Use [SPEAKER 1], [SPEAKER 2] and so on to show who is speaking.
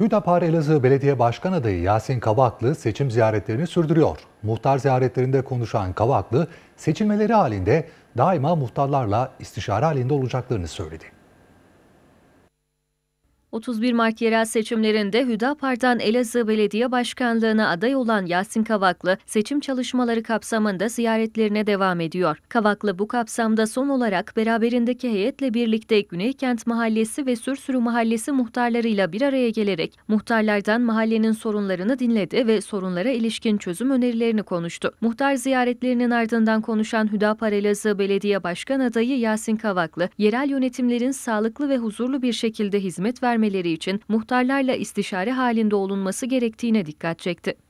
[SPEAKER 1] Hüdapar Elazığ Belediye Başkan Adayı Yasin Kavaklı seçim ziyaretlerini sürdürüyor. Muhtar ziyaretlerinde konuşan Kavaklı, seçilmeleri halinde daima muhtarlarla istişare halinde olacaklarını söyledi.
[SPEAKER 2] 31 Mart yerel seçimlerinde Hüdapar'dan Elazığ Belediye Başkanlığı'na aday olan Yasin Kavaklı, seçim çalışmaları kapsamında ziyaretlerine devam ediyor. Kavaklı bu kapsamda son olarak beraberindeki heyetle birlikte Güneykent Mahallesi ve Sürsürü Mahallesi muhtarlarıyla bir araya gelerek muhtarlardan mahallenin sorunlarını dinledi ve sorunlara ilişkin çözüm önerilerini konuştu. Muhtar ziyaretlerinin ardından konuşan Hüdapar Elazığ Belediye Başkan adayı Yasin Kavaklı, yerel yönetimlerin sağlıklı ve huzurlu bir şekilde hizmet vermesi vermeleri için muhtarlarla istişare halinde olunması gerektiğine dikkat çekti.